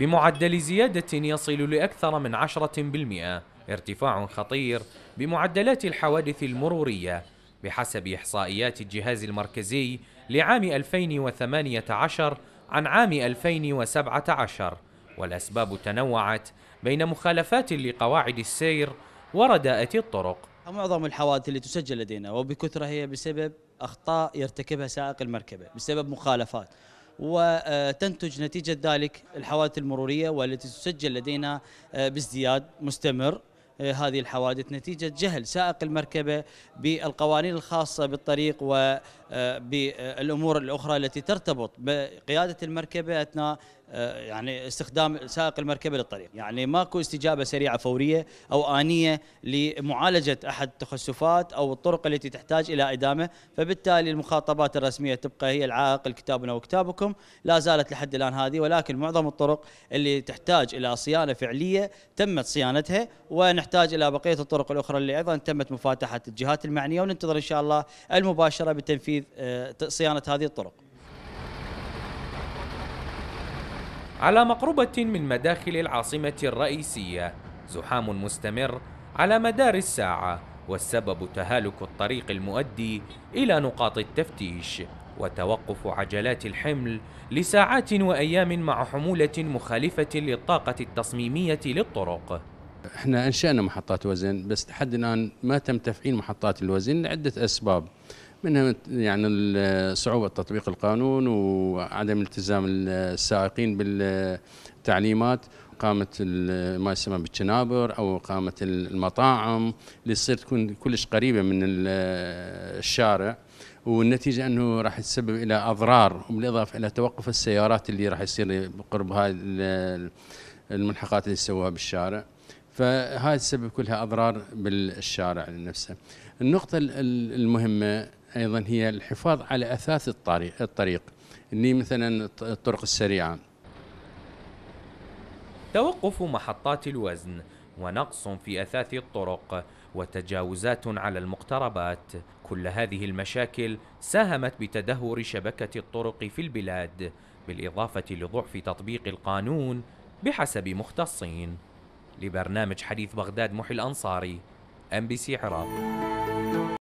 بمعدل زيادة يصل لأكثر من 10% ارتفاع خطير بمعدلات الحوادث المرورية بحسب إحصائيات الجهاز المركزي لعام 2018 عن عام 2017 والأسباب تنوعت بين مخالفات لقواعد السير ورداءة الطرق معظم الحوادث اللي تسجل لدينا وبكثرة هي بسبب أخطاء يرتكبها سائق المركبة بسبب مخالفات وتنتج نتيجة ذلك الحوادث المرورية والتي تسجل لدينا آه، بازدياد مستمر آه، هذه الحوادث نتيجة جهل سائق المركبة بالقوانين الخاصة بالطريق وبالأمور آه، الأخرى التي ترتبط بقيادة المركبة أثناء آه، يعني استخدام سائق المركبه للطريق، يعني ماكو استجابه سريعه فوريه او انيه لمعالجه احد التخسفات او الطرق التي تحتاج الى ادامه، فبالتالي المخاطبات الرسميه تبقى هي العائق لكتابنا وكتابكم، لا زالت لحد الان هذه ولكن معظم الطرق اللي تحتاج الى صيانه فعليه تمت صيانتها ونحتاج الى بقيه الطرق الاخرى اللي ايضا تمت مفاتحه الجهات المعنيه وننتظر ان شاء الله المباشره بتنفيذ آه، صيانه هذه الطرق. على مقربة من مداخل العاصمة الرئيسية زحام مستمر على مدار الساعة والسبب تهالك الطريق المؤدي إلى نقاط التفتيش وتوقف عجلات الحمل لساعات وأيام مع حمولة مخالفة للطاقة التصميمية للطرق احنا انشأنا محطات وزن بس لحد الآن ما تم تفعيل محطات الوزن لعدة أسباب منها يعني صعوبة تطبيق القانون وعدم التزام السائقين بالتعليمات قامت ما يسمى بالشنابر او قامت المطاعم اللي تصير تكون كلش قريبه من الشارع والنتيجه انه راح تسبب الى اضرار بالاضافه الى توقف السيارات اللي راح يصير بقرب هاي الملحقات اللي سووها بالشارع فهاي تسبب كلها اضرار بالشارع نفسه النقطه المهمه ايضا هي الحفاظ على اثاث الطريق الطريق اللي مثلا الطرق السريعه توقف محطات الوزن ونقص في اثاث الطرق وتجاوزات على المقتربات كل هذه المشاكل ساهمت بتدهور شبكه الطرق في البلاد بالاضافه لضعف تطبيق القانون بحسب مختصين لبرنامج حديث بغداد محي الانصاري ام بي سي عراق